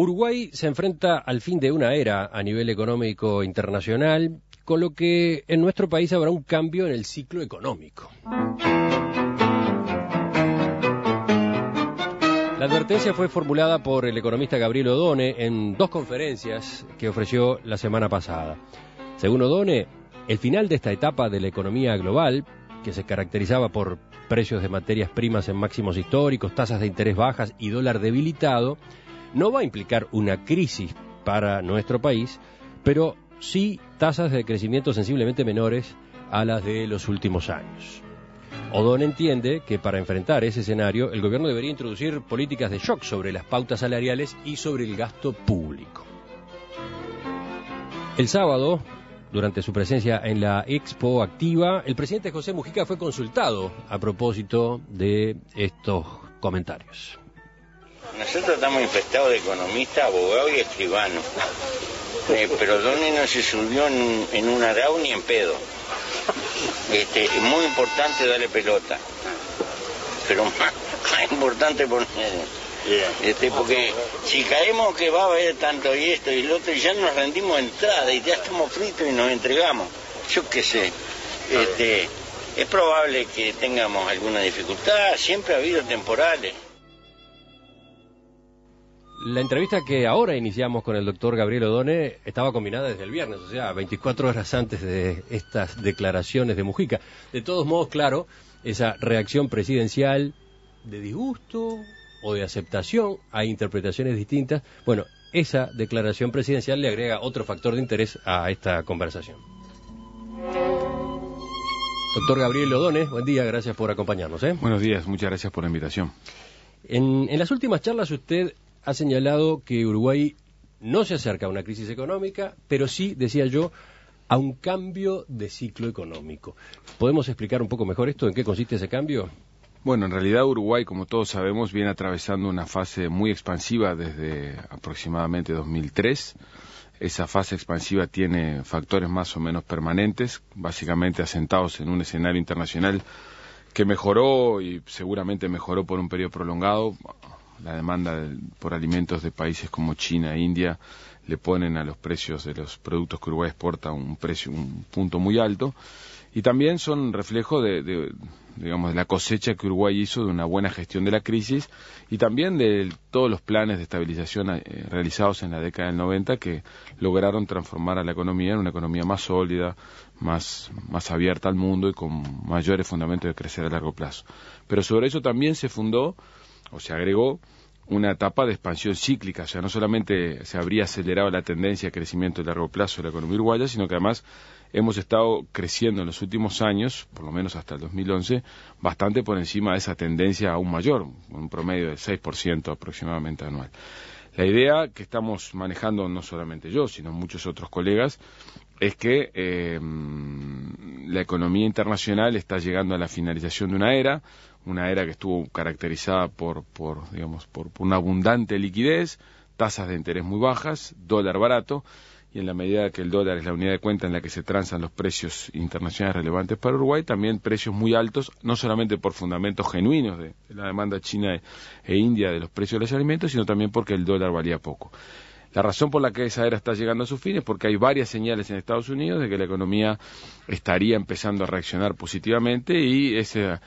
Uruguay se enfrenta al fin de una era a nivel económico internacional, con lo que en nuestro país habrá un cambio en el ciclo económico. La advertencia fue formulada por el economista Gabriel Odone en dos conferencias que ofreció la semana pasada. Según Odone, el final de esta etapa de la economía global, que se caracterizaba por precios de materias primas en máximos históricos, tasas de interés bajas y dólar debilitado, no va a implicar una crisis para nuestro país, pero sí tasas de crecimiento sensiblemente menores a las de los últimos años. Odón entiende que para enfrentar ese escenario el gobierno debería introducir políticas de shock sobre las pautas salariales y sobre el gasto público. El sábado, durante su presencia en la Expo Activa, el presidente José Mujica fue consultado a propósito de estos comentarios. Nosotros estamos infestados de economistas, abogados y escribanos. Eh, pero Donny no se subió en, un arau ni en pedo. Este, es muy importante darle pelota. Pero más, importante poner. Este, porque si caemos que va a haber tanto y esto y lo otro, y ya nos rendimos entrada y ya estamos fritos y nos entregamos. Yo qué sé. Este, es probable que tengamos alguna dificultad, siempre ha habido temporales. La entrevista que ahora iniciamos con el doctor Gabriel Odone estaba combinada desde el viernes, o sea, 24 horas antes de estas declaraciones de Mujica. De todos modos, claro, esa reacción presidencial de disgusto o de aceptación, a interpretaciones distintas. Bueno, esa declaración presidencial le agrega otro factor de interés a esta conversación. Doctor Gabriel Odone, buen día, gracias por acompañarnos. ¿eh? Buenos días, muchas gracias por la invitación. en las últimas charlas usted ha señalado que Uruguay no se acerca a una crisis económica, pero sí, decía yo, a un cambio de ciclo económico. ¿Podemos explicar un poco mejor esto? ¿En qué consiste ese cambio? Bueno, en realidad Uruguay, como todos sabemos, viene atravesando una fase muy expansiva desde aproximadamente 2003. Esa fase expansiva tiene factores más o menos permanentes, básicamente asentados en un escenario internacional que mejoró y seguramente mejoró por un periodo prolongado, la demanda por alimentos de países como China e India le ponen a los precios de los productos que Uruguay exporta un precio, un punto muy alto y también son reflejo de, digamos la cosecha que Uruguay hizo de una buena gestión de la crisis y también de todos los planes de estabilización eh, realizados en la década del 90 que lograron transformar a la economía en una economía más sólida, más más abierta al mundo y con mayores fundamentos de crecer a largo plazo. Pero sobre eso también se fundó o se agregó una etapa de expansión cíclica, o sea, no solamente se habría acelerado la tendencia de crecimiento a largo plazo de la economía uruguaya, sino que además hemos estado creciendo en los últimos años, por lo menos hasta el 2011, bastante por encima de esa tendencia aún mayor, un promedio del 6% aproximadamente anual. La idea que estamos manejando no solamente yo, sino muchos otros colegas, es que eh, la economía internacional está llegando a la finalización de una era, una era que estuvo caracterizada por, por digamos, por, una abundante liquidez, tasas de interés muy bajas, dólar barato, y en la medida que el dólar es la unidad de cuenta en la que se transan los precios internacionales relevantes para Uruguay, también precios muy altos, no solamente por fundamentos genuinos de, la demanda china e, e india de los precios de los alimentos, sino también porque el dólar valía poco. La razón por la que esa era está llegando a su fin es porque hay varias señales en Estados Unidos de que la economía estaría empezando a reaccionar positivamente y esas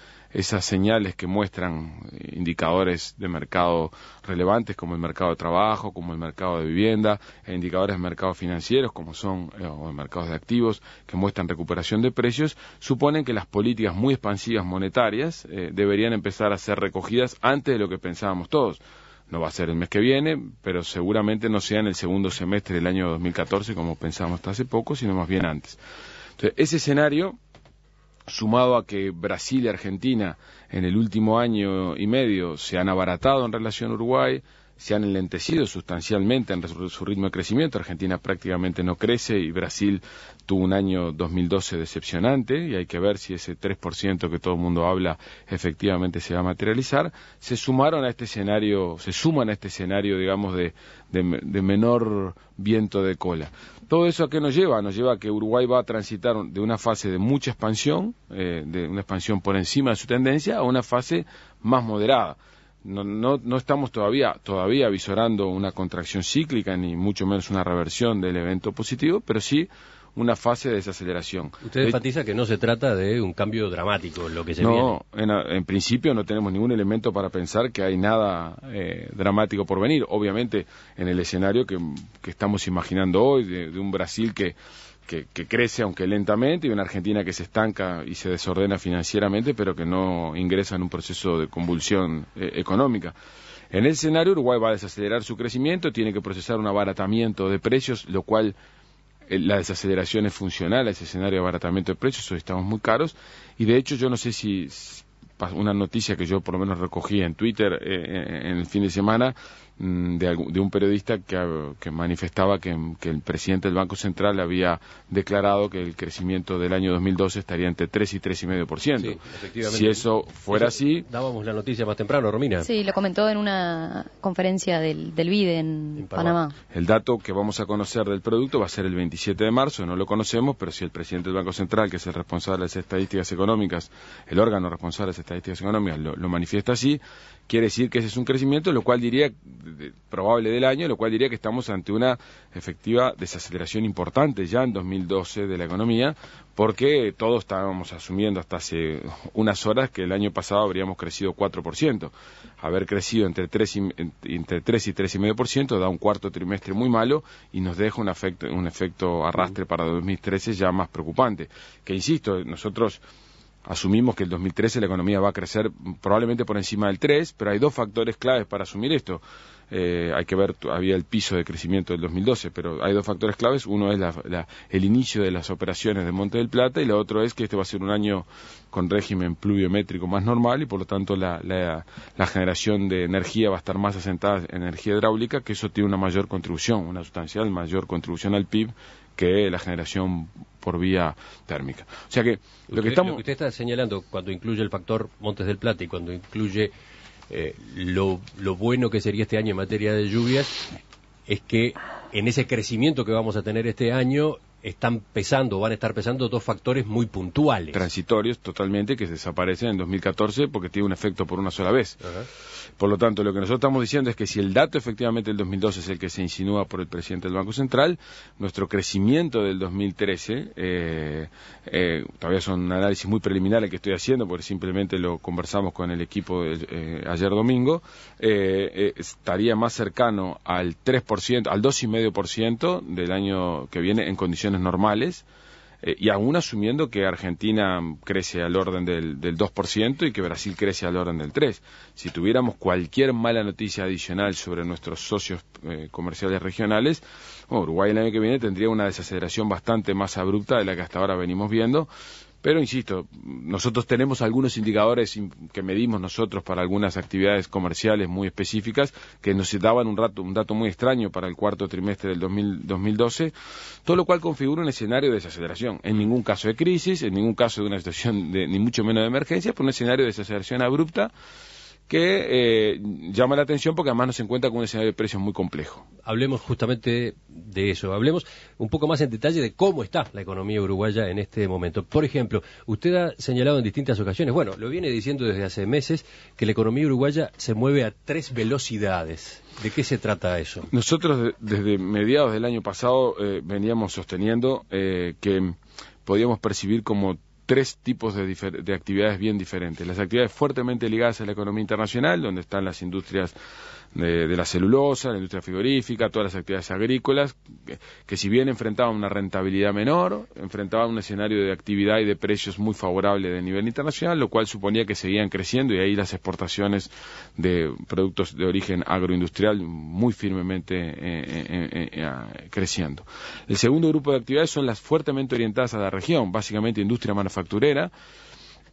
señales que muestran indicadores de mercado relevantes como el mercado de trabajo, como el mercado de vivienda, e indicadores de mercados financieros como son los eh, mercados de activos que muestran recuperación de precios, suponen que las políticas muy expansivas monetarias eh, deberían empezar a ser recogidas antes de lo que pensábamos todos no va a ser el mes que viene, pero seguramente no sea en el segundo semestre del año 2014, como pensamos hasta hace poco, sino más bien antes. Entonces, ese escenario, sumado a que Brasil y Argentina en el último año y medio se han abaratado en relación a Uruguay, se han enlentecido sustancialmente en su ritmo de crecimiento. Argentina prácticamente no crece y Brasil tuvo un año 2012 decepcionante y hay que ver si ese 3% que todo el mundo habla efectivamente se va a materializar. Se sumaron a este escenario, se suman a este escenario, digamos, de, de, menor viento de cola. Todo eso a qué nos lleva? Nos lleva a que Uruguay va a transitar de una fase de mucha expansión, eh, de una expansión por encima de su tendencia, a una fase más moderada no, no, no, estamos todavía, todavía visorando una contracción cíclica, ni mucho menos una reversión del evento positivo, pero sí una fase de desaceleración. Usted eh, enfatiza que no se trata de un cambio dramático en lo que se no, viene. en, en principio no tenemos ningún elemento para pensar que hay nada eh, dramático por venir. Obviamente, en el escenario que, que estamos imaginando hoy, de un Brasil que que, crece aunque lentamente y una Argentina que se estanca y se desordena financieramente, pero que no ingresa en un proceso de convulsión eh, económica. En ese escenario, Uruguay va a desacelerar su crecimiento, tiene que procesar un abaratamiento de precios, lo cual eh, la desaceleración es funcional a ese escenario de abaratamiento de precios, hoy estamos muy caros, y de hecho yo no sé si una noticia que yo por lo menos recogí en Twitter eh, en el fin de semana Mm, de, un periodista que, manifestaba que, el presidente del Banco Central había declarado que el crecimiento del año 2012 estaría entre 3 y 3,5%. si eso fuera así... Dábamos la noticia más temprano, Romina. Sí, lo comentó en una conferencia del, del BID en, Panamá. El dato que vamos a conocer del producto va a ser el 27 de marzo, no lo conocemos, pero si el presidente del Banco Central, que es el responsable de las estadísticas económicas, el órgano responsable de las estadísticas económicas, lo manifiesta así, Quiere decir que ese es un crecimiento, lo cual diría probable del año, lo cual diría que estamos ante una efectiva desaceleración importante ya en 2012 de la economía, porque todos estábamos asumiendo hasta hace unas horas que el año pasado habríamos crecido 4%. Haber crecido entre 3 y, entre 3 y 3,5% da un cuarto trimestre muy malo y nos deja un efecto, un efecto arrastre para 2013 ya más preocupante. Que insisto, nosotros Asumimos que el 2013 la economía va a crecer probablemente por encima del 3, pero hay dos factores claves para asumir esto. Eh, hay que ver, había el piso de crecimiento del 2012, pero hay dos factores claves. Uno es el inicio de las operaciones de Monte del Plata y la otro es que este va a ser un año con régimen pluviométrico más normal y por lo tanto la, la generación de energía va a estar más asentada en energía hidráulica, que eso tiene una mayor contribución, una sustancial mayor contribución al PIB que la generación por vía térmica. O sea que lo que estamos... que usted está señalando, cuando incluye el factor Montes del Plata y cuando incluye eh, lo, lo bueno que sería este año en materia de lluvias, es que en ese crecimiento que vamos a tener este año están pesando, van a estar pesando dos factores muy puntuales. Transitorios totalmente que desaparecen en 2014 porque tiene un efecto por una sola vez. Por lo tanto, lo que nosotros estamos diciendo es que si el dato efectivamente del 2012 es el que se insinúa por el presidente del Banco Central, nuestro crecimiento del 2013, eh, eh, todavía son un análisis muy preliminar el que estoy haciendo porque simplemente lo conversamos con el equipo eh, ayer domingo, estaría más cercano al 3%, al 2,5% del año que viene en condiciones normales, eh, y aún asumiendo que Argentina crece al orden del, 2% y que Brasil crece al orden del 3%. Si tuviéramos cualquier mala noticia adicional sobre nuestros socios eh, comerciales regionales, Uruguay el año que viene tendría una desaceleración bastante más abrupta de la que hasta ahora venimos viendo pero insisto, nosotros tenemos algunos indicadores que medimos nosotros para algunas actividades comerciales muy específicas que nos daban un, rato, un dato muy extraño para el cuarto trimestre del 2012, todo lo cual configura un escenario de desaceleración. En ningún caso de crisis, en ningún caso de una situación de, ni mucho menos de emergencia, pero un escenario de desaceleración abrupta que eh, llama la atención porque además nos encuentra con un escenario de precios muy complejo. Hablemos justamente de eso, hablemos un poco más en detalle de cómo está la economía uruguaya en este momento. Por ejemplo, usted ha señalado en distintas ocasiones, bueno, lo viene diciendo desde hace meses, que la economía uruguaya se mueve a tres velocidades. ¿De qué se trata eso? Nosotros desde mediados del año pasado eh, veníamos sosteniendo eh, que podíamos percibir como tres tipos de, actividades bien diferentes. Las actividades fuertemente ligadas a la economía internacional, donde están las industrias de, la celulosa, la industria frigorífica, todas las actividades agrícolas, que, si bien enfrentaban una rentabilidad menor, enfrentaban un escenario de actividad y de precios muy favorable de nivel internacional, lo cual suponía que seguían creciendo y ahí las exportaciones de productos de origen agroindustrial muy firmemente eh, eh, eh, creciendo. El segundo grupo de actividades son las fuertemente orientadas a la región, básicamente industria manufacturera,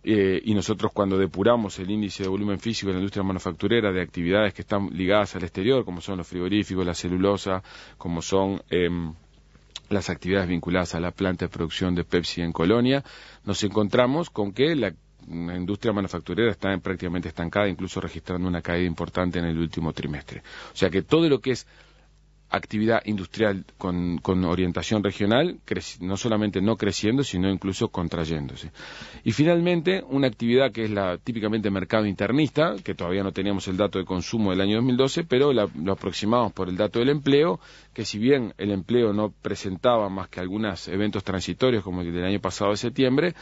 eh, y nosotros cuando depuramos el índice de volumen físico de la industria manufacturera de actividades que están ligadas al exterior, como son los frigoríficos, la celulosa, como son em, las actividades vinculadas a la planta de producción de Pepsi en Colonia, nos encontramos con que la la industria manufacturera está prácticamente estancada, incluso registrando una caída importante en el último trimestre. O sea que todo lo que es actividad industrial con, orientación regional, no solamente no creciendo, sino incluso contrayéndose. Y finalmente, una actividad que es la típicamente mercado internista, que todavía no teníamos el dato de consumo del año 2012, pero lo aproximamos por el dato del empleo, que si bien el empleo no presentaba más que algunos eventos transitorios como el del año pasado de septiembre,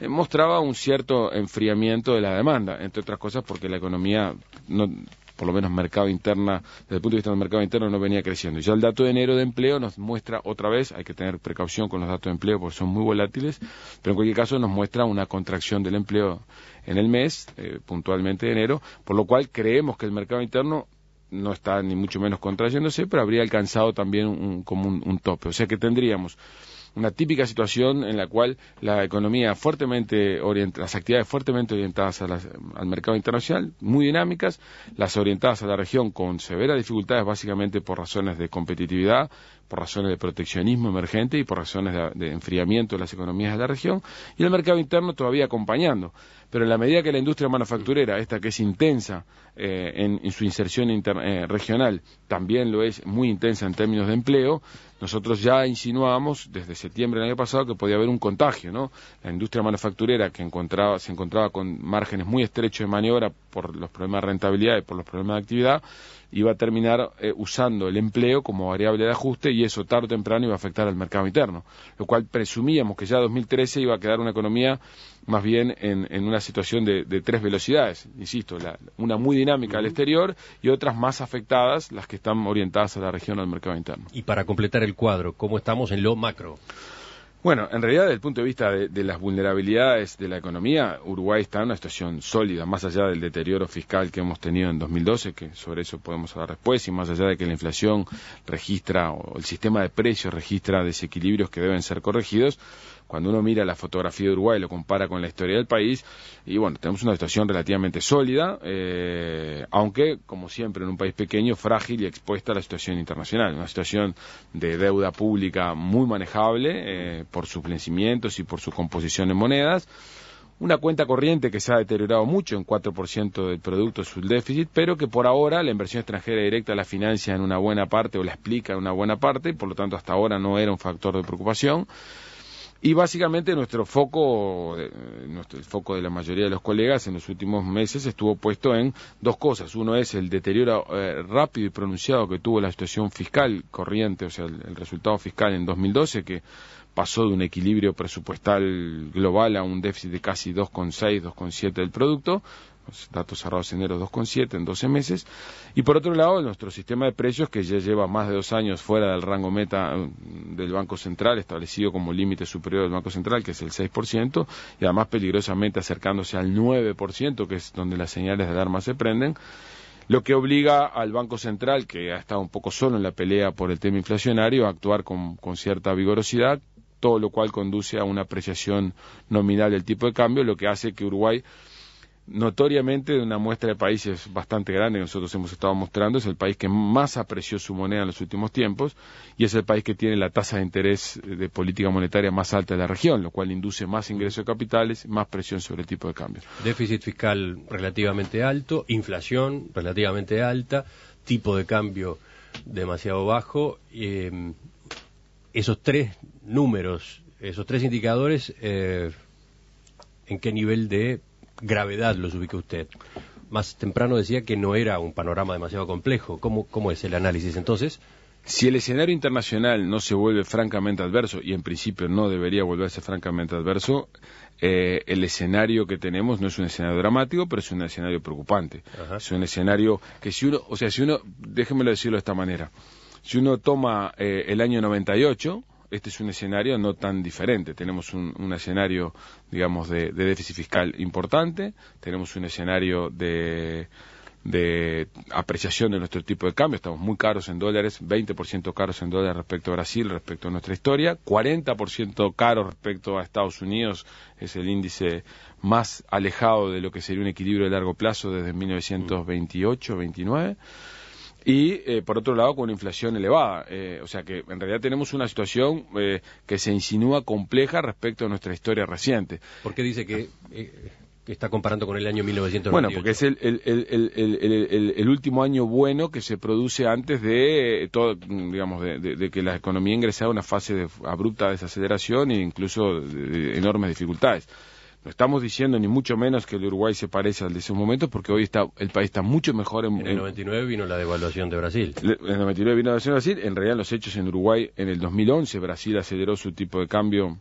eh, mostraba un cierto enfriamiento de la demanda, entre otras cosas porque la economía no por lo menos mercado interna, desde el punto de vista del mercado interno no venía creciendo. ya el dato de enero de empleo nos muestra otra vez, hay que tener precaución con los datos de empleo porque son muy volátiles, pero en cualquier caso nos muestra una contracción del empleo en el mes, eh, puntualmente de enero, por lo cual creemos que el mercado interno no está ni mucho menos contrayéndose, pero habría alcanzado también como un tope. O sea que tendríamos una típica situación en la cual la economía fuertemente orienta las actividades fuertemente orientadas al mercado internacional, muy dinámicas, las orientadas a la región con severas dificultades básicamente por razones de competitividad, por razones de proteccionismo emergente y por razones de, enfriamiento de las economías de la región, y el mercado interno todavía acompañando. Pero en la medida que la industria manufacturera, esta que es intensa eh, en, su inserción eh, regional, también lo es muy intensa en términos de empleo, nosotros ya insinuábamos desde septiembre del año pasado que podía haber un contagio, ¿no? La industria manufacturera que encontraba, se encontraba con márgenes muy estrechos de maniobra por los problemas de rentabilidad y por los problemas de actividad, iba a terminar eh, usando el empleo como variable de ajuste y eso tarde o temprano iba a afectar al mercado interno, lo cual presumíamos que ya 2013 iba a quedar una economía más bien en, una situación de, tres velocidades, insisto, una muy dinámica al exterior y otras más afectadas, las que están orientadas a la región, al mercado interno. Y para completar el cuadro, ¿cómo estamos en lo macro? Bueno, en realidad, desde el punto de vista de, las vulnerabilidades de la economía, Uruguay está en una situación sólida, más allá del deterioro fiscal que hemos tenido en 2012, que sobre eso podemos hablar después, y más allá de que la inflación registra, o el sistema de precios registra desequilibrios que deben ser corregidos, cuando uno mira la fotografía de Uruguay y lo compara con la historia del país, y bueno, tenemos una situación relativamente sólida, eh, aunque, como siempre, en un país pequeño, frágil y expuesta a la situación internacional, una situación de deuda pública muy manejable eh, por sus vencimientos y por su composición en monedas, una cuenta corriente que se ha deteriorado mucho en 4% del producto su déficit, pero que por ahora la inversión extranjera directa la financia en una buena parte o la explica en una buena parte, y por lo tanto hasta ahora no era un factor de preocupación. Y básicamente nuestro foco, eh, nuestro, el foco de la mayoría de los colegas en los últimos meses estuvo puesto en dos cosas. Uno es el deterioro eh, rápido y pronunciado que tuvo la situación fiscal corriente, o sea, el, el resultado fiscal en 2012, que pasó de un equilibrio presupuestal global a un déficit de casi 2,6, 2,7 del producto, datos cerrados en enero 2,7 en 12 meses. Y por otro lado, nuestro sistema de precios, que ya lleva más de dos años fuera del rango meta eh, del Banco Central, establecido como límite superior del Banco Central, que es el 6%, y además peligrosamente acercándose al 9%, que es donde las señales de alarma se prenden lo que obliga al Banco Central, que ha estado un poco solo en la pelea por el tema inflacionario, a actuar con, con, cierta vigorosidad, todo lo cual conduce a una apreciación nominal del tipo de cambio, lo que hace que Uruguay notoriamente de una muestra de países bastante grande que nosotros hemos estado mostrando, es el país que más apreció su moneda en los últimos tiempos y es el país que tiene la tasa de interés de política monetaria más alta de la región, lo cual induce más ingresos de capitales, más presión sobre el tipo de cambio. Déficit fiscal relativamente alto, inflación relativamente alta, tipo de cambio demasiado bajo. Eh, esos tres números, esos tres indicadores, eh, ¿en qué nivel de gravedad los ubica usted. Más temprano decía que no era un panorama demasiado complejo. ¿Cómo, cómo es el análisis entonces? Si el escenario internacional no se vuelve francamente adverso, y en principio no debería volverse francamente adverso, eh, el escenario que tenemos no es un escenario dramático, pero es un escenario preocupante. Es un escenario que si uno, o sea, si uno, Déjeme decirlo de esta manera, si uno toma eh, el año 98, este es un escenario no tan diferente. Tenemos un, escenario, digamos, de, déficit fiscal importante, tenemos un escenario de, de apreciación de nuestro tipo de cambio, estamos muy caros en dólares, 20% caros en dólares respecto a Brasil, respecto a nuestra historia, 40% caros respecto a Estados Unidos, es el índice más alejado de lo que sería un equilibrio de largo plazo desde 1928-29 y eh, por otro lado con una inflación elevada. Eh, o sea que en realidad tenemos una situación eh, que se insinúa compleja respecto a nuestra historia reciente. ¿Por qué dice que, está comparando con el año 1990? Bueno, porque es el, último año bueno que se produce antes de todo, digamos, de, de que la economía ingresara a una fase de abrupta desaceleración e incluso de, enormes dificultades. No estamos diciendo ni mucho menos que el Uruguay se parece al de esos momentos, porque hoy está el país está mucho mejor en... el 99 vino la devaluación de Brasil. En el 99 vino la devaluación de Brasil. En realidad los hechos en Uruguay, en el 2011 Brasil aceleró su tipo de cambio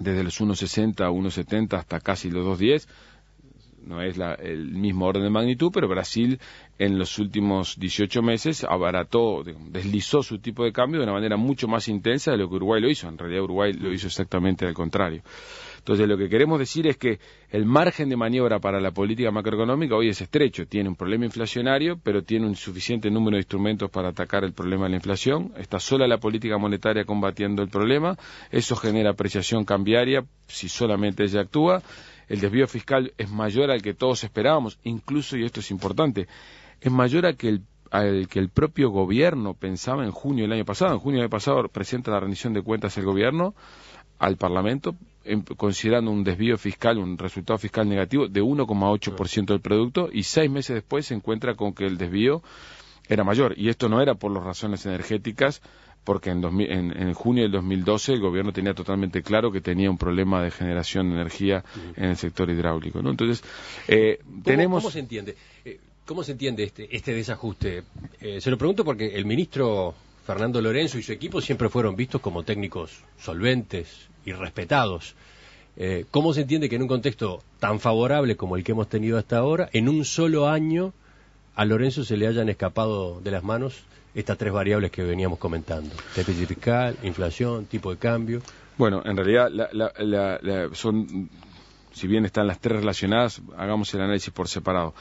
desde los 1,60 a 1,70 hasta casi los 2,10 no es la, el mismo orden de magnitud, pero Brasil en los últimos 18 meses abarató, deslizó su tipo de cambio de una manera mucho más intensa de lo que Uruguay lo hizo. En realidad Uruguay lo hizo exactamente al contrario. Entonces, lo que queremos decir es que el margen de maniobra para la política macroeconómica hoy es estrecho. Tiene un problema inflacionario, pero tiene un suficiente número de instrumentos para atacar el problema de la inflación. Está sola la política monetaria combatiendo el problema. Eso genera apreciación cambiaria si solamente ella actúa. El desvío fiscal es mayor al que todos esperábamos, incluso, y esto es importante, es mayor al que el propio gobierno pensaba en junio del año pasado. En junio del año pasado presenta la rendición de cuentas el gobierno al Parlamento Em, considerando un desvío fiscal, un resultado fiscal negativo de 1,8% del producto y seis meses después se encuentra con que el desvío era mayor. Y esto no era por las razones energéticas, porque en, junio del 2012 el gobierno tenía totalmente claro que tenía un problema de generación de energía en el sector hidráulico. ¿no? Entonces, eh, ¿Cómo, tenemos... ¿Cómo se entiende? Eh, ¿Cómo se entiende este, este desajuste? Eh, se lo pregunto porque el ministro Fernando Lorenzo y su equipo siempre fueron vistos como técnicos solventes y respetados. Eh, ¿Cómo se entiende que en un contexto tan favorable como el que hemos tenido hasta ahora, en un solo año, a Lorenzo se le hayan escapado de las manos estas tres variables que veníamos comentando? Déficit fiscal, inflación, tipo de cambio. Bueno, en realidad son si bien están las tres relacionadas, hagamos el análisis por separado.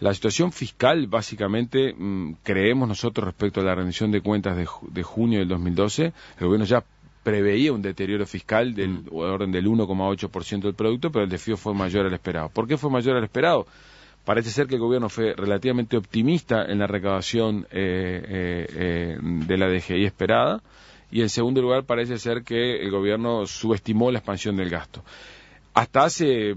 La situación fiscal, básicamente, mm, creemos nosotros respecto a la rendición de cuentas de, junio del 2012, el gobierno ya preveía un deterioro fiscal del mm. orden del 1,8% del producto, pero el desfío fue mayor al esperado. ¿Por qué fue mayor al esperado? Parece ser que el gobierno fue relativamente optimista en la recaudación eh, eh, eh, de la DGI esperada y en segundo lugar parece ser que el gobierno subestimó la expansión del gasto hasta hace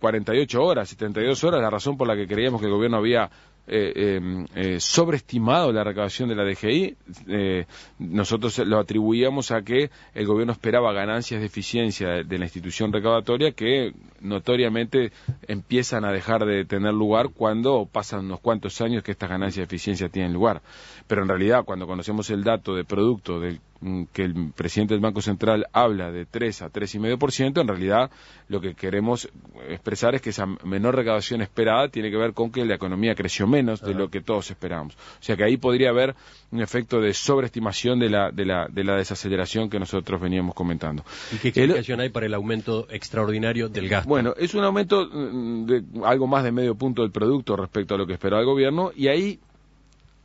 48 horas, 72 horas, la razón por la que creíamos que el gobierno había eh, em, eh, sobreestimado la recaudación de la DGI, eh, nosotros lo atribuíamos a que el gobierno esperaba ganancias de eficiencia de, de la institución recaudatoria que notoriamente empiezan a dejar de tener lugar cuando pasan unos cuantos años que estas ganancias de eficiencia tienen lugar. Pero en realidad, cuando conocemos el dato de producto del mm, que el presidente del Banco Central habla de 3 a 3,5%, en realidad lo que queremos expresar es que esa menor recaudación esperada tiene que ver con que la economía creció menos de lo que todos esperábamos. O sea que ahí podría haber un efecto de sobreestimación de la, de la, de la desaceleración que nosotros veníamos comentando. ¿Y qué explicación hay para el aumento extraordinario del gasto? Bueno, es un aumento mm, de algo más de medio punto del producto respecto a lo que esperaba el gobierno y ahí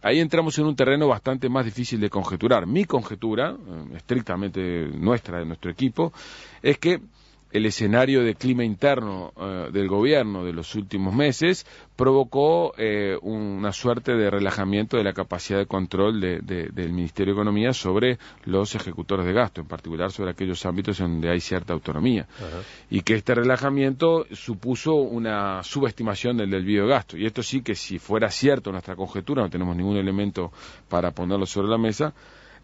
ahí entramos en un terreno bastante más difícil de conjeturar. Mi conjetura, eh, estrictamente nuestra, de nuestro equipo, es que el escenario de clima interno eh, del gobierno de los últimos meses provocó eh, una suerte de relajamiento de la capacidad de control del Ministerio de Economía sobre los ejecutores de gasto, en particular sobre aquellos ámbitos en donde hay cierta autonomía. Y que este relajamiento supuso una subestimación del desvío de gasto. Y esto sí que si fuera cierto nuestra conjetura, no tenemos ningún elemento para ponerlo sobre la mesa,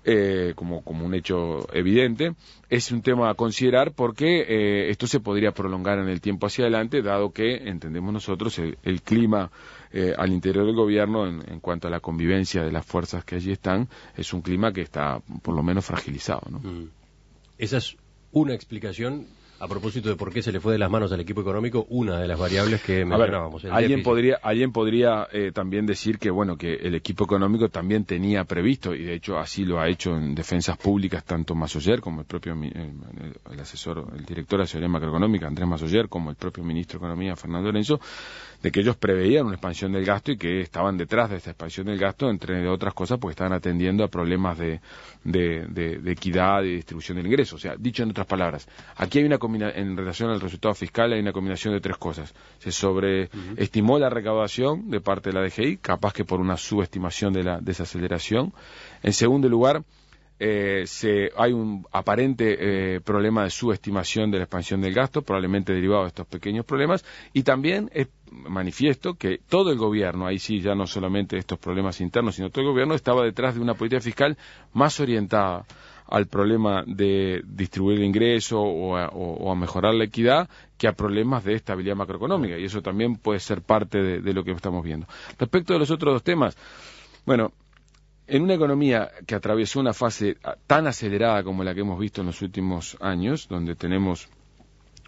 eh, como, como un hecho evidente. Es un tema a considerar porque eh, esto se podría prolongar en el tiempo hacia adelante, dado que, entendemos nosotros, el, clima eh, al interior del gobierno en, cuanto a la convivencia de las fuerzas que allí están, es un clima que está por lo menos fragilizado. ¿no? Mm. Esa es una explicación a propósito de por qué se le fue de las manos al equipo económico, una de las variables que mencionábamos. alguien, podría, alguien podría eh, también decir que bueno que el equipo económico también tenía previsto y de hecho así lo ha hecho en defensas públicas tanto Masoyer como el propio el, asesor, el director de asesoría macroeconómica Andrés Masoyer como el propio ministro de economía Fernando Lorenzo de que ellos preveían una expansión del gasto y que estaban detrás de esta expansión del gasto entre otras cosas porque estaban atendiendo a problemas de, de equidad y distribución del ingreso. O sea, dicho en otras palabras, aquí hay una en relación al resultado fiscal hay una combinación de tres cosas. Se sobreestimó la recaudación de parte de la DGI, capaz que por una subestimación de la desaceleración. En segundo lugar, eh, se, hay un aparente eh, problema de subestimación de la expansión del gasto, probablemente derivado de estos pequeños problemas, y también es manifiesto que todo el gobierno, ahí sí ya no solamente estos problemas internos, sino todo el gobierno estaba detrás de una política fiscal más orientada al problema de distribuir el ingreso o a, mejorar la equidad que a problemas de estabilidad macroeconómica. Y eso también puede ser parte de, lo que estamos viendo. Respecto de los otros dos temas, bueno, en una economía que atraviesa una fase tan acelerada como la que hemos visto en los últimos años, donde tenemos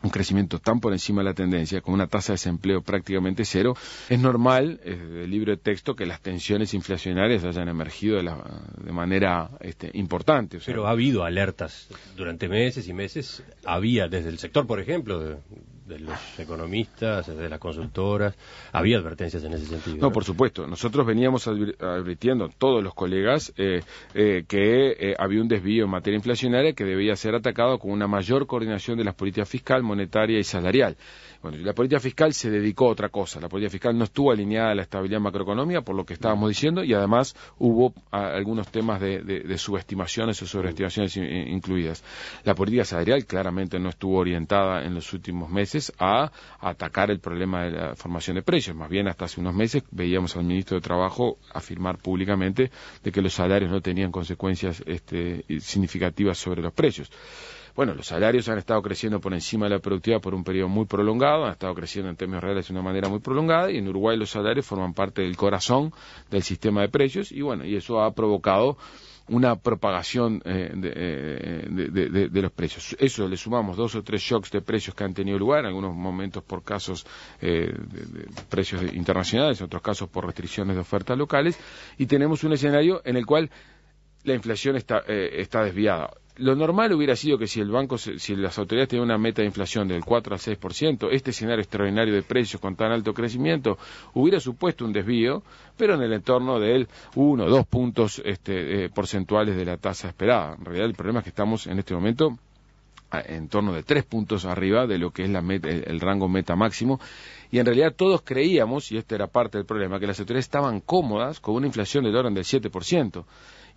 un crecimiento tan por encima de la tendencia, con una tasa de desempleo prácticamente cero, es normal, el libro de texto, que las tensiones inflacionarias hayan emergido de, manera este, importante. Pero ha habido alertas durante meses y meses, había desde el sector, por ejemplo, de los economistas, de las consultoras, había advertencias en ese sentido. No, por supuesto. Nosotros veníamos advirtiendo, todos los colegas, eh, eh, que eh, había un desvío en materia inflacionaria que debía ser atacado con una mayor coordinación de las políticas fiscal, monetaria y salarial. Bueno, la política fiscal se dedicó a otra cosa. La política fiscal no estuvo alineada a la estabilidad macroeconómica, por lo que estábamos diciendo, y además hubo ah, algunos temas de, subestimaciones o sobreestimaciones incluidas. La política salarial claramente no estuvo orientada en los últimos meses a, atacar el problema de la formación de precios. Más bien, hasta hace unos meses veíamos al ministro de Trabajo afirmar públicamente de que los salarios no tenían consecuencias este, significativas sobre los precios. Bueno, los salarios han estado creciendo por encima de la productividad por un periodo muy prolongado, han estado creciendo en términos reales de una manera muy prolongada y en Uruguay los salarios forman parte del corazón del sistema de precios y bueno, y eso ha provocado una propagación eh, eh, de, los precios. Eso le sumamos dos o tres shocks de precios que han tenido lugar, en algunos momentos por casos eh, de, precios internacionales, en otros casos por restricciones de ofertas locales, y tenemos un escenario en el cual la inflación está, está desviada. Lo normal hubiera sido que si el banco, si las autoridades tenían una meta de inflación del 4 al 6%, este escenario extraordinario de precios con tan alto crecimiento hubiera supuesto un desvío, pero en el entorno del 1 o 2 puntos este, eh, porcentuales de la tasa esperada. En realidad el problema es que estamos en este momento en torno de tres puntos arriba de lo que es la el, rango meta máximo. Y en realidad todos creíamos, y este era parte del problema, que las autoridades estaban cómodas con una inflación del orden del 7%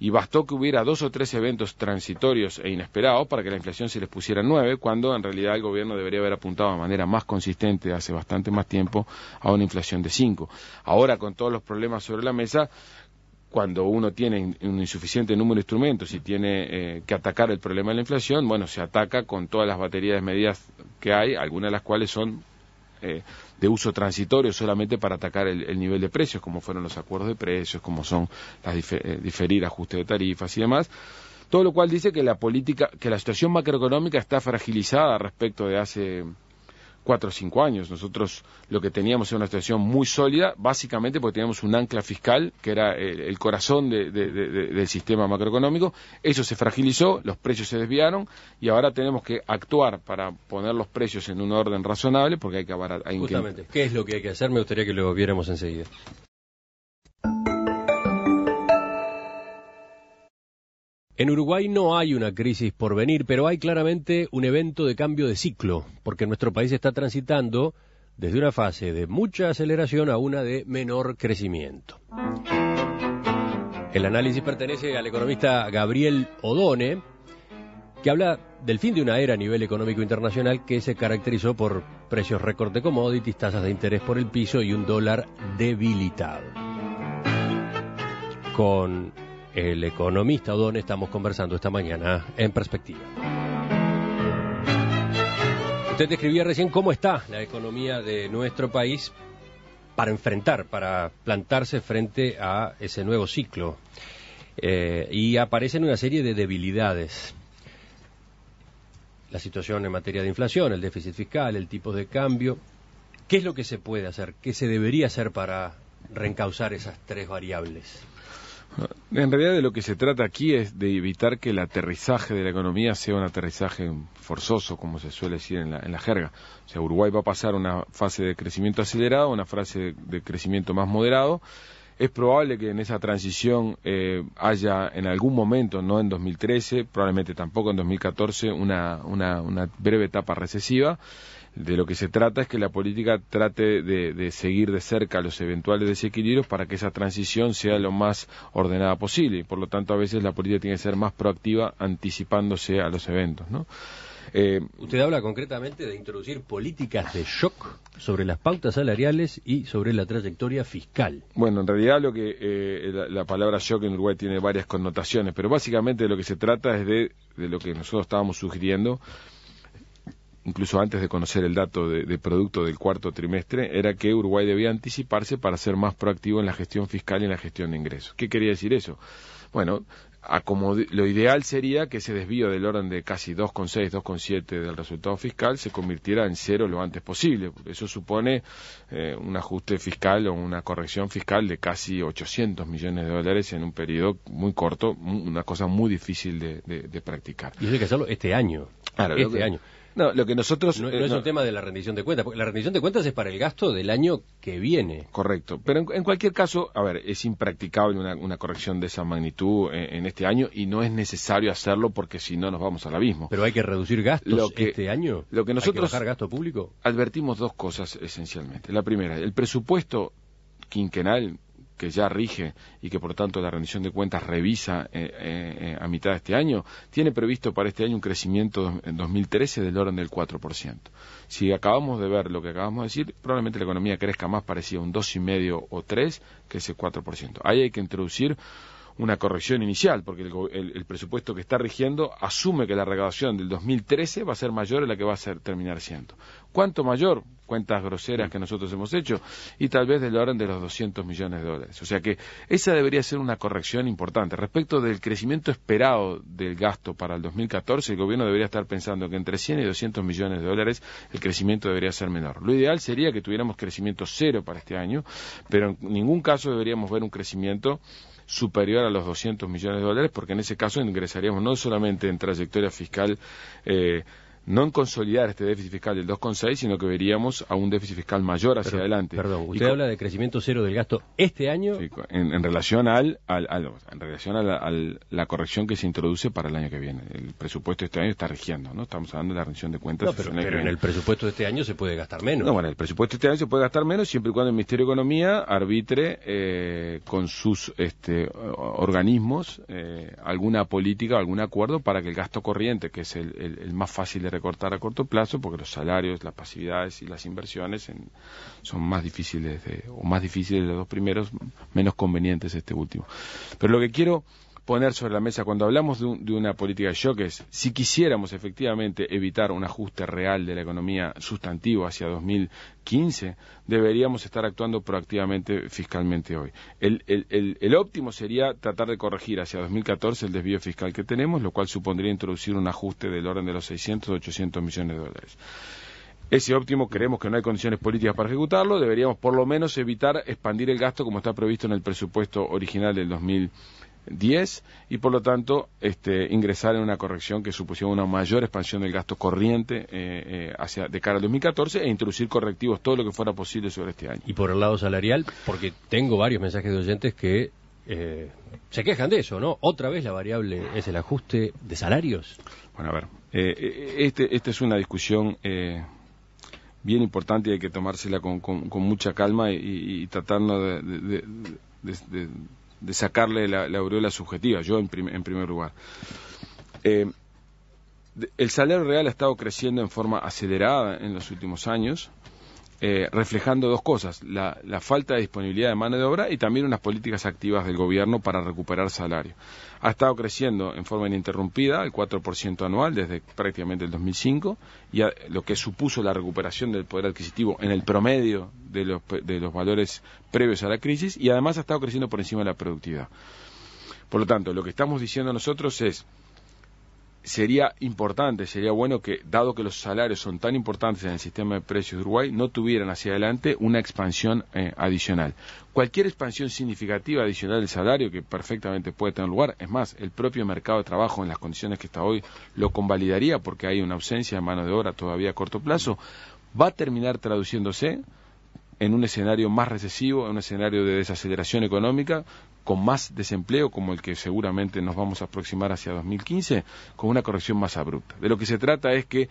y bastó que hubiera dos o tres eventos transitorios e inesperados para que la inflación se les pusiera nueve, cuando en realidad el gobierno debería haber apuntado de manera más consistente hace bastante más tiempo a una inflación de cinco. Ahora, con todos los problemas sobre la mesa, cuando uno tiene un insuficiente número de instrumentos y tiene eh, que atacar el problema de la inflación, bueno, se ataca con todas las baterías de medidas que hay, algunas de las cuales son eh, de uso transitorio solamente para atacar el, nivel de precios, como fueron los acuerdos de precios, como son las eh, diferir ajustes de tarifas y demás. Todo lo cual dice que la política, que la situación macroeconómica está fragilizada respecto de hace cuatro o cinco años. Nosotros lo que teníamos era una situación muy sólida, básicamente porque teníamos un ancla fiscal, que era eh, el, corazón del sistema macroeconómico. Eso se fragilizó, los precios se desviaron y ahora tenemos que actuar para poner los precios en un orden razonable porque hay que Justamente, ¿qué es lo que hay que hacer? Me gustaría que lo viéramos enseguida. En Uruguay no hay una crisis por venir, pero hay claramente un evento de cambio de ciclo, porque nuestro país está transitando desde una fase de mucha aceleración a una de menor crecimiento. El análisis pertenece al economista Gabriel Odone, que habla del fin de una era a nivel económico internacional que se caracterizó por precios récord de commodities, tasas de interés por el piso y un dólar debilitado. Con el economista Odón estamos conversando esta mañana en perspectiva. Usted describía recién cómo está la economía de nuestro país para enfrentar, para plantarse frente a ese nuevo ciclo. Eh, y aparecen una serie de debilidades. La situación en materia de inflación, el déficit fiscal, el tipo de cambio. ¿Qué es lo que se puede hacer? ¿Qué se debería hacer para reencauzar esas tres variables? En realidad de lo que se trata aquí es de evitar que el aterrizaje de la economía sea un aterrizaje forzoso, como se suele decir en la, jerga. O sea, Uruguay va a pasar una fase de crecimiento acelerado, una fase de crecimiento más moderado. Es probable que en esa transición eh, haya en algún momento, no en 2013, probablemente tampoco en 2014, una, una breve etapa recesiva. De lo que se trata es que la política trate de, seguir de cerca los eventuales desequilibrios para que esa transición sea lo más ordenada posible. Y por lo tanto, a veces la política tiene que ser más proactiva anticipándose a los eventos, ¿no? Eh, Usted habla concretamente de introducir políticas de shock sobre las pautas salariales y sobre la trayectoria fiscal. Bueno, en realidad lo que eh, la, palabra shock en Uruguay tiene varias connotaciones, pero básicamente de lo que se trata es de, de lo que nosotros estábamos sugiriendo incluso antes de conocer el dato de, producto del cuarto trimestre, era que Uruguay debía anticiparse para ser más proactivo en la gestión fiscal y en la gestión de ingresos. ¿Qué quería decir eso? Bueno, lo ideal sería que ese desvío del orden de casi 2,6, 2,7 del resultado fiscal se convirtiera en cero lo antes posible. Eso supone eh, un ajuste fiscal o una corrección fiscal de casi 800 millones de dólares en un periodo muy corto, una cosa muy difícil de, practicar. Y eso hay que hacerlo este año. Claro, este año. No, que nosotros... Eh, es un tema de la rendición de cuentas, porque la rendición de cuentas es para el gasto del año que viene. Correcto, pero en, cualquier caso, a ver, es impracticable una, corrección de esa magnitud en, este año y no es necesario hacerlo porque si no nos vamos al abismo. Pero hay que reducir gastos este año. Lo que nosotros... ¿Hay gasto público? Advertimos dos cosas esencialmente. La primera, el presupuesto quinquenal que ya rige y que por tanto la rendición de cuentas revisa eh, eh, eh, a mitad de este año, tiene previsto para este año un crecimiento en 2013 del orden del 4%. Si acabamos de ver lo que acabamos de decir, probablemente la economía crezca más parecida a un 2,5 o 3 que ese 4%. Ahí hay que introducir una corrección inicial, porque el, presupuesto que está rigiendo asume que la recaudación del 2013 va a ser mayor a la que va a ser, terminar siendo cuánto mayor cuentas groseras que nosotros hemos hecho, y tal vez del orden de los 200 millones de dólares. O sea que esa debería ser una corrección importante. Respecto del crecimiento esperado del gasto para el 2014, el gobierno debería estar pensando que entre 100 y 200 millones de dólares el crecimiento debería ser menor. Lo ideal sería que tuviéramos crecimiento cero para este año, pero en ningún caso deberíamos ver un crecimiento superior a los 200 millones de dólares, porque en ese caso ingresaríamos no solamente en trayectoria fiscal, eh, no en consolidar este déficit fiscal del 2,6, sino que veríamos a un déficit fiscal mayor hacia adelante. Perdón, usted habla de crecimiento cero del gasto este año. en, relación al, en relación a la, corrección que se introduce para el año que viene. El presupuesto de este año está regiendo, ¿no? Estamos hablando de la rendición de cuentas. pero, en el presupuesto de este año se puede gastar menos. No, bueno, el presupuesto de este año se puede gastar menos siempre y cuando el Ministerio de Economía arbitre eh, con sus este, organismos eh, alguna política, algún acuerdo para que el gasto corriente, que es el, el más fácil de cortar a corto plazo porque los salarios, las pasividades y las inversiones son más difíciles o más difíciles de los dos primeros, menos convenientes este último. Pero lo que quiero poner sobre la mesa cuando hablamos de, una política de choques, si quisiéramos efectivamente evitar un ajuste real de la economía sustantivo hacia 2015, deberíamos estar actuando proactivamente fiscalmente hoy. El, óptimo sería tratar de corregir hacia 2014 el desvío fiscal que tenemos, lo cual supondría introducir un ajuste del orden de los 600 800 millones de dólares ese óptimo creemos que no hay condiciones políticas para ejecutarlo, deberíamos por lo menos evitar expandir el gasto como está previsto en el presupuesto original del 2015. 10 y por lo tanto este, ingresar en una corrección que supusiera una mayor expansión del gasto corriente eh, eh, hacia de cara al 2014 e introducir correctivos todo lo que fuera posible sobre este año. Y por el lado salarial, porque tengo varios mensajes de oyentes que eh, se quejan de eso, ¿no? Otra vez la variable es el ajuste de salarios. Bueno, a ver, este, esta es una discusión bien importante y hay que tomársela con, con, mucha calma y, y, de de sacarle la, aureola subjetiva, yo en, primer lugar. Eh, el salario real ha estado creciendo en forma acelerada en los últimos años, eh, reflejando dos cosas, la, la, falta de disponibilidad de mano de obra y también unas políticas activas del gobierno para recuperar salario ha estado creciendo en forma ininterrumpida, el 4% anual desde prácticamente el 2005, y lo que supuso la recuperación del poder adquisitivo en el promedio de los, de los valores previos a la crisis, y además ha estado creciendo por encima de la productividad. Por lo tanto, lo que estamos diciendo nosotros es, sería importante, sería bueno que, dado que los salarios son tan importantes en el sistema de precios de Uruguay, no tuvieran hacia adelante una expansión eh, adicional. Cualquier expansión significativa adicional del salario, que perfectamente puede tener lugar, es más, el propio mercado de trabajo en las condiciones que está hoy lo convalidaría porque hay una ausencia de mano de obra todavía a corto plazo, va a terminar traduciéndose en un escenario más recesivo, en un escenario de desaceleración económica, con más desempleo como el que seguramente nos vamos a aproximar hacia 2015, con una corrección más abrupta. De lo que se trata es que,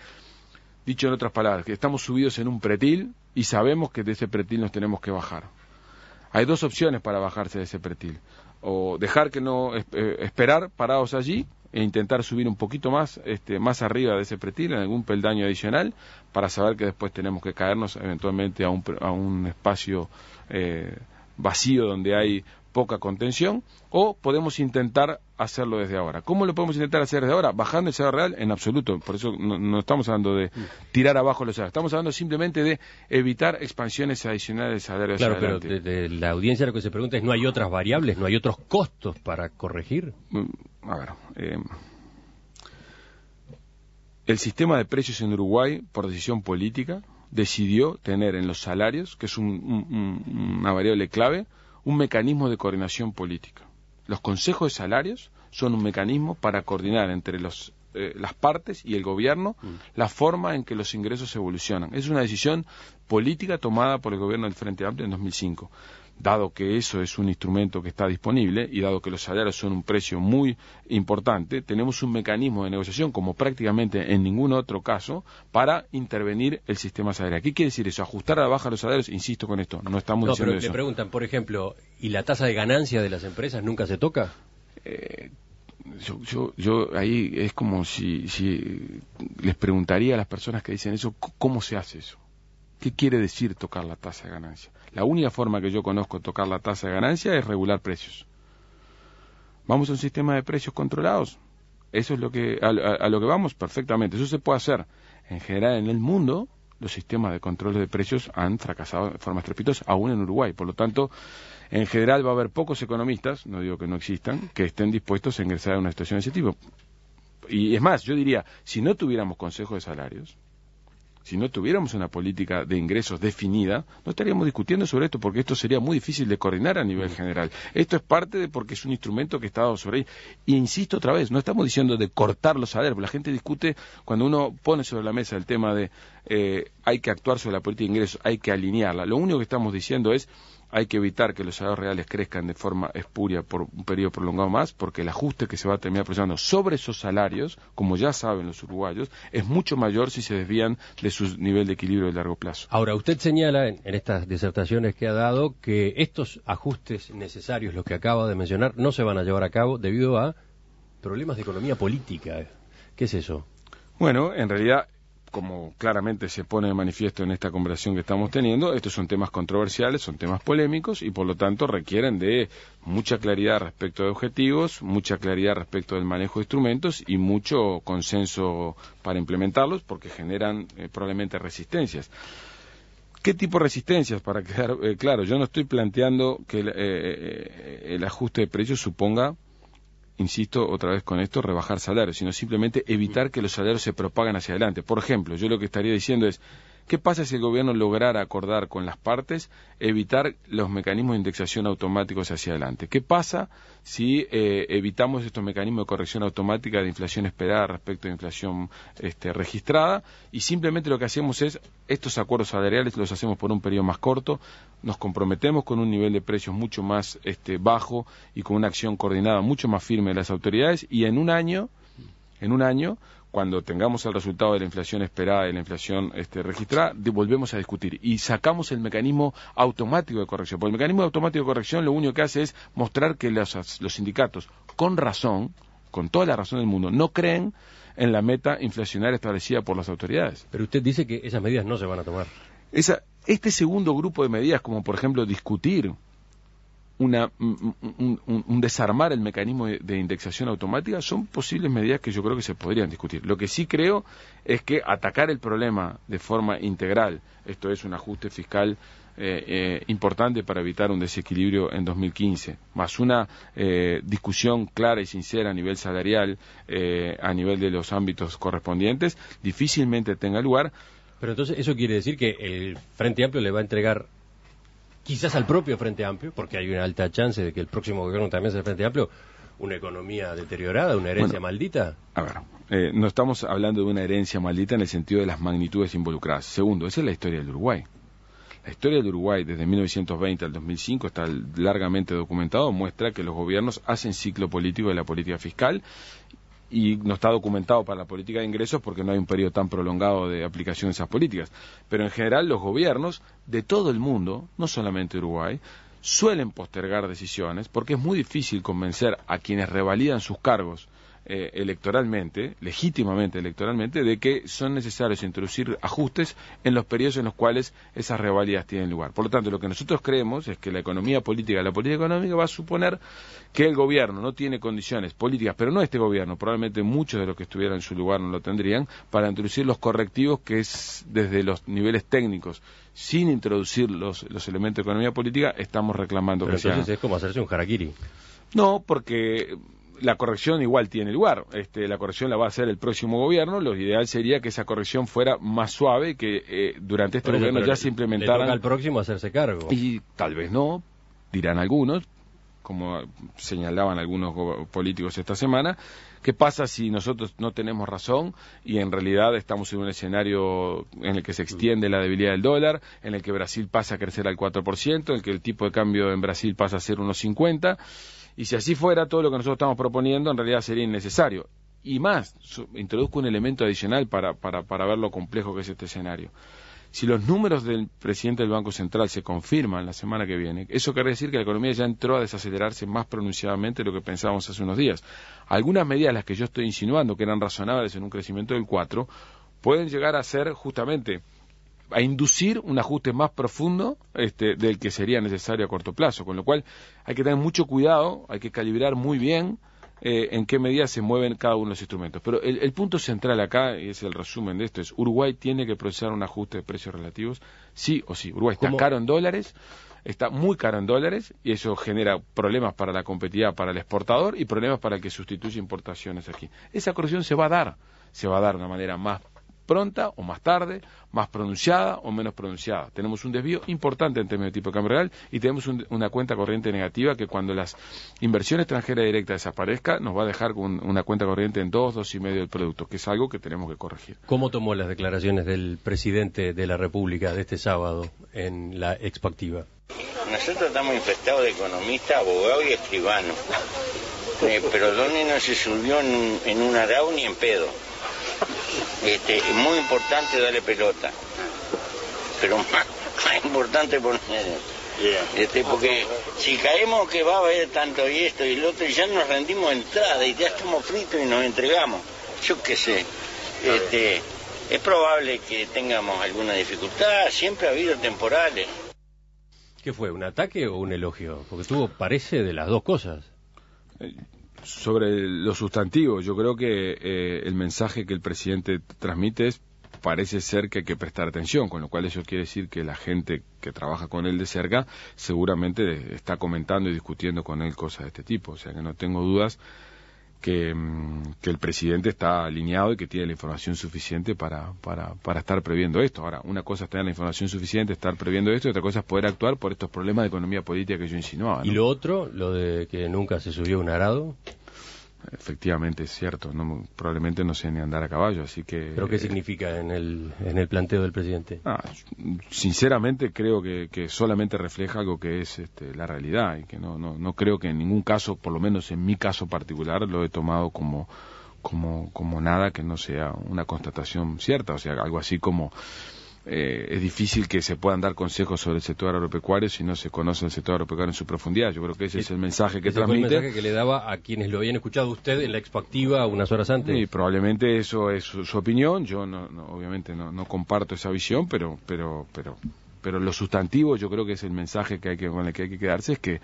dicho en otras palabras, que estamos subidos en un pretil y sabemos que de ese pretil nos tenemos que bajar. Hay dos opciones para bajarse de ese pretil. O dejar que no, eh, esperar parados allí e intentar subir un poquito más, este, más arriba de ese pretil, en algún peldaño adicional, para saber que después tenemos que caernos eventualmente a un, a un espacio eh, vacío donde hay poca contención, o podemos intentar hacerlo desde ahora. ¿Cómo lo podemos intentar hacer desde ahora? Bajando el salario real en absoluto, por eso no, estamos hablando de mm. tirar abajo los salarios, estamos hablando simplemente de evitar expansiones adicionales de salarios. Claro, pero de, la audiencia lo que se pregunta es, ¿no hay otras variables, no hay otros costos para corregir? Mm, a ver, em, el sistema de precios en Uruguay, por decisión política, decidió tener en los salarios, que es una variable clave, un mecanismo de coordinación política. Los consejos de salarios son un mecanismo para coordinar entre los, eh, las partes y el gobierno mm. la forma en que los ingresos evolucionan. Es una decisión política tomada por el gobierno del Frente Amplio en 2005 dado que eso es un instrumento que está disponible y dado que los salarios son un precio muy importante, tenemos un mecanismo de negociación, como prácticamente en ningún otro caso, para intervenir el sistema salarial. ¿Qué quiere decir eso? Ajustar a la baja los salarios, insisto con esto, no estamos no, diciendo pero Le preguntan, por ejemplo, ¿y la tasa de ganancia de las empresas nunca se toca? Eh, yo, ahí es como si, si les preguntaría a las personas que dicen eso, ¿cómo se hace eso? ¿Qué quiere decir tocar la tasa de ganancia? La única forma que yo conozco de tocar la tasa de ganancia es regular precios. Vamos a un sistema de precios controlados. Eso es lo que, a, lo que vamos perfectamente. Eso se puede hacer. En general, en el mundo, los sistemas de control de precios han fracasado de forma estrepitosa, aún en Uruguay. Por lo tanto, en general va a haber pocos economistas, no digo que no existan, que estén dispuestos a ingresar a una situación de ese tipo. Y es más, yo diría, si no tuviéramos consejo de salarios, si no tuviéramos una política de ingresos definida, no estaríamos discutiendo sobre esto porque esto sería muy difícil de coordinar a nivel general. Esto es parte de porque es un instrumento que está dado sobre ahí. insisto otra vez, no estamos diciendo de cortar los salarios, la gente discute cuando uno pone sobre la mesa el tema de eh, hay que actuar sobre la política de ingresos, hay que alinearla. Lo único que estamos diciendo es hay que evitar que los salarios reales crezcan de forma espuria por un periodo prolongado más, porque el ajuste que se va a terminar presionando sobre esos salarios, como ya saben los uruguayos, es mucho mayor si se desvían de su nivel de equilibrio de largo plazo. Ahora, usted señala en, en estas disertaciones que ha dado que estos ajustes necesarios, los que acaba de mencionar, no se van a llevar a cabo debido a problemas de economía política. ¿Qué es eso? Bueno, en realidad como claramente se pone de manifiesto en esta conversación que estamos teniendo, estos son temas controversiales, son temas polémicos y por lo tanto requieren de mucha claridad respecto de objetivos, mucha claridad respecto del manejo de instrumentos y mucho consenso para implementarlos porque generan eh, probablemente resistencias. ¿Qué tipo de resistencias? Para quedar eh, claro, yo no estoy planteando que el eh, ajuste de precios suponga insisto otra vez con esto, rebajar salarios, sino simplemente evitar mm. que los salarios se propaguen hacia adelante. Por ejemplo, yo lo que estaría diciendo es, ¿Qué pasa si el gobierno lograra acordar con las partes evitar los mecanismos de indexación automáticos hacia adelante? ¿Qué pasa si eh, evitamos estos mecanismos de corrección automática de inflación esperada respecto a inflación este, registrada? Y simplemente lo que hacemos es, estos acuerdos salariales los hacemos por un periodo más corto, nos comprometemos con un nivel de precios mucho más este, bajo y con una acción coordinada mucho más firme de las autoridades y en un año, en un año, cuando tengamos el resultado de la inflación esperada, y la inflación este, registrada, volvemos a discutir y sacamos el mecanismo automático de corrección. Porque el mecanismo automático de corrección lo único que hace es mostrar que los, los sindicatos, con razón, con toda la razón del mundo, no creen en la meta inflacionaria establecida por las autoridades. Pero usted dice que esas medidas no se van a tomar. Esa, este segundo grupo de medidas, como por ejemplo discutir una, un, desarmar el mecanismo de, indexación automática son posibles medidas que yo creo que se podrían discutir. Lo que sí creo es que atacar el problema de forma integral, esto es un ajuste fiscal eh, eh, importante para evitar un desequilibrio en 2015, más una eh, discusión clara y sincera a nivel salarial, a nivel de los ámbitos correspondientes, difícilmente tenga lugar. Pero entonces eso quiere decir que el Frente Amplio le va a entregar quizás al propio Frente Amplio, porque hay una alta chance de que el próximo gobierno también sea el Frente Amplio, una economía deteriorada, una herencia maldita? A ver, eh, no estamos hablando de una herencia maldita en el sentido de las magnitudes involucradas. Segundo, esa es la historia del Uruguay. La historia del Uruguay desde 1920 al 2005 está largamente documentado, muestra que los gobiernos hacen ciclo político de la política fiscal y no está documentado para la política de ingresos porque no hay un periodo tan prolongado de aplicación de esas políticas. Pero en general los gobiernos de todo el mundo, no solamente Uruguay, suelen postergar decisiones porque es muy difícil convencer a quienes revalidan sus cargos eh, electoralmente, legítimamente electoralmente, de que son necesarios introducir ajustes en los periodos en los cuales esas revalías tienen lugar. Por lo tanto, lo que nosotros creemos es que la economía política, la política económica va a suponer que el gobierno no tiene condiciones políticas, pero no este gobierno, probablemente muchos de los que estuvieran en su lugar no lo tendrían, para introducir los correctivos que es desde los niveles técnicos sin introducir los, los, elementos de economía política, estamos reclamando Pero que entonces es como hacerse un harakiri. No, porque la corrección igual tiene lugar. Este, la corrección la va a hacer el próximo gobierno. Lo ideal sería que esa corrección fuera más suave, que eh, durante este gobierno ya se implementaran. al próximo hacerse cargo. Y tal vez no, dirán algunos, como señalaban algunos políticos esta semana. ¿Qué pasa si nosotros no tenemos razón y en realidad estamos en un escenario en el que se extiende la debilidad del dólar, en el que Brasil pasa a crecer al 4%, en el que el tipo de cambio en Brasil pasa a ser unos 50%? Y si así fuera, todo lo que nosotros estamos proponiendo en realidad sería innecesario. Y más, introduzco un elemento adicional para, para, ver lo complejo que es este escenario. Si los números del presidente del Banco Central se confirman la semana que viene, eso quiere decir que la economía ya entró a desacelerarse más pronunciadamente de lo que pensábamos hace unos días. Algunas medidas, las que yo estoy insinuando, que eran razonables en un crecimiento del 4, pueden llegar a ser justamente a inducir un ajuste más profundo este, del que sería necesario a corto plazo, con lo cual hay que tener mucho cuidado, hay que calibrar muy bien eh, en qué medida se mueven cada uno de los instrumentos. Pero el, punto central acá, y es el resumen de esto, es Uruguay tiene que procesar un ajuste de precios relativos, sí o sí. Uruguay está caro en dólares, está muy caro en dólares, y eso genera problemas para la competitividad para el exportador y problemas para el que sustituye importaciones aquí. Esa corrección se va a dar, se va a dar de una manera más pronta o más tarde, más pronunciada o menos pronunciada. Tenemos un desvío importante en términos de tipo de cambio real y tenemos una cuenta corriente negativa que cuando las inversiones extranjeras directas desaparezca nos va a dejar con una cuenta corriente en dos, dos y medio del producto, que es algo que tenemos que corregir. ¿Cómo tomó las declaraciones del presidente de la República de este sábado en la expactiva? Nosotros estamos infestados de economistas, abogados y escribanos. Eh, pero Donde no se subió en, en un arau ni en pedo. Este, es muy importante darle pelota, pero más, importante poner... Este, porque si caemos que va a haber tanto y esto y el otro y ya nos rendimos entrada y ya estamos fritos y nos entregamos. Yo qué sé. Este, es probable que tengamos alguna dificultad, siempre ha habido temporales. ¿Qué fue? ¿Un ataque o un elogio? Porque tuvo, parece, de las dos cosas. Eh, sobre lo sustantivo, yo creo que eh, el mensaje que el presidente transmite es parece ser que hay que prestar atención, con lo cual eso quiere decir que la gente que trabaja con él de cerca seguramente está comentando y discutiendo con él cosas de este tipo, o sea que no tengo dudas Mm, que, el presidente está alineado y que tiene la información suficiente para, para, para estar previendo esto. Ahora, una cosa es tener la información suficiente, estar previendo esto, y otra cosa es poder actuar por estos problemas de economía política que yo insinuaba. ¿Y lo otro, lo de que nunca se subió un arado? Efectivamente, es cierto. probablemente no sé ni andar a caballo, así que... ¿Pero qué eh, significa en el, en el planteo del presidente? Ah, sinceramente creo que, solamente refleja algo que es este, la realidad y que no, no, no, creo que en ningún caso, por lo menos en mi caso particular, lo he tomado como, como, como nada que no sea una constatación cierta. O sea, algo así como eh, es difícil que se puedan dar consejos sobre el sector agropecuario si no se conoce el sector agropecuario en su profundidad. Yo creo que ese es, el mensaje que ese transmite. el mensaje que le daba a quienes lo habían escuchado usted en la expectativa unas horas antes. Y probablemente eso es su, opinión. Yo no, obviamente no, comparto esa visión, pero, pero, pero, pero lo sustantivo yo creo que es el mensaje que hay que, con el que hay que quedarse es que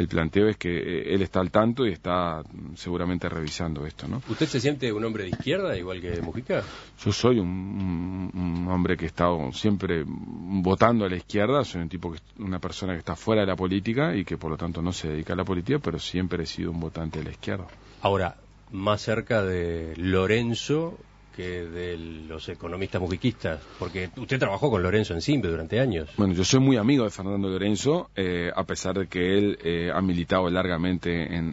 el planteo es que eh, él está al tanto y está mm, seguramente revisando esto, ¿no? ¿Usted se siente un hombre de izquierda, igual que Mujica? Yo soy un, hombre que he estado siempre votando a la izquierda, soy un tipo que, una persona que está fuera de la política y que por lo tanto no se dedica a la política, pero siempre he sido un votante de la izquierda. Ahora, más cerca de Lorenzo de los economistas musiquistas Porque usted trabajó con Lorenzo en Simbe durante años. Bueno, yo soy muy amigo de Fernando Lorenzo, eh, a pesar de que él eh, ha militado largamente en,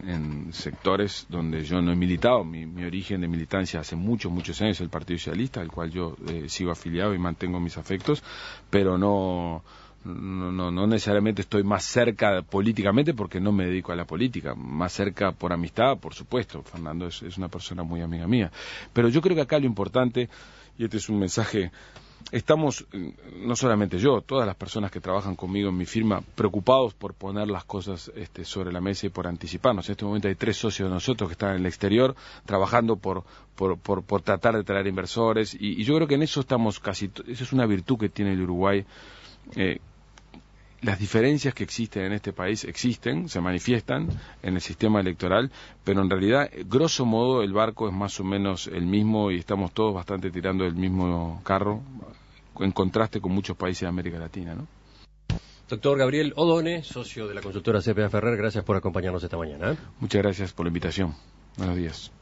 sectores donde yo no he militado. Mi, origen de militancia hace muchos, muchos años el Partido Socialista, al cual yo eh, sigo afiliado y mantengo mis afectos, pero no no, no, no necesariamente estoy más cerca políticamente porque no me dedico a la política, más cerca por amistad, por supuesto, Fernando es, una persona muy amiga mía, pero yo creo que acá lo importante, y este es un mensaje estamos, mm, no solamente yo, todas las personas que trabajan conmigo en mi firma, preocupados por poner las cosas este, sobre la mesa y por anticiparnos. En este momento hay tres socios de nosotros que están en el exterior trabajando por, por, por, por tratar de traer inversores y, yo creo que en eso estamos casi, esa es una virtud que tiene el Uruguay. Eh, las diferencias que existen en este país existen, se manifiestan en el sistema electoral, pero en realidad, grosso modo, el barco es más o menos el mismo y estamos todos bastante tirando del mismo carro, en contraste con muchos países de América Latina, ¿no? Doctor Gabriel Odone, socio de la consultora CPA Ferrer, gracias por acompañarnos esta mañana. ¿eh? Muchas gracias por la invitación. Buenos días.